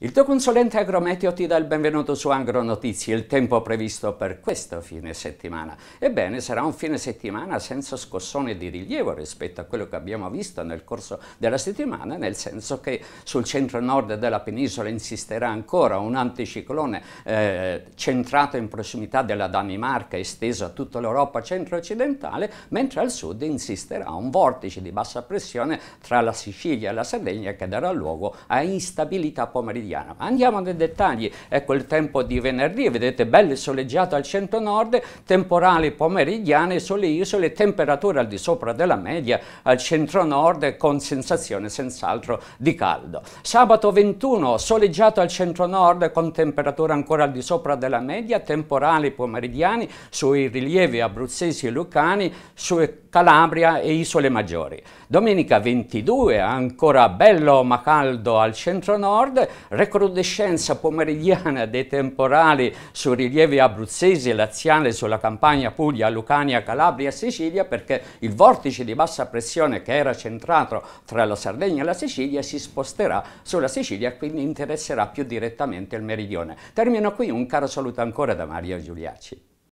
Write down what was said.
Il tuo consulente agrometeo ti dà il benvenuto su Angro Notizie, il tempo previsto per questo fine settimana. Ebbene, sarà un fine settimana senza scossone di rilievo rispetto a quello che abbiamo visto nel corso della settimana, nel senso che sul centro-nord della penisola insisterà ancora un anticiclone eh, centrato in prossimità della Danimarca, esteso a tutta l'Europa centro-occidentale, mentre al sud insisterà un vortice di bassa pressione tra la Sicilia e la Sardegna che darà luogo a instabilità pomeridiana italiana. Ma andiamo nei dettagli, ecco il tempo di venerdì, vedete bello soleggiato al centro nord, temporali pomeridiane sulle isole, temperature al di sopra della media al centro nord con sensazione senz'altro di caldo. Sabato 21 soleggiato al centro nord con temperature ancora al di sopra della media, temporali pomeridiani sui rilievi abruzzesi e lucani, su Calabria e isole maggiori. Domenica 22 ancora bello ma caldo al centro nord, recrudescenza pomeridiana dei temporali su rilievi abruzzesi, laziane, sulla campagna Puglia, Lucania, Calabria, Sicilia, perché il vortice di bassa pressione che era centrato tra la Sardegna e la Sicilia si sposterà sulla Sicilia e quindi interesserà più direttamente il meridione. Termino qui un caro saluto ancora da Mario Giuliacci.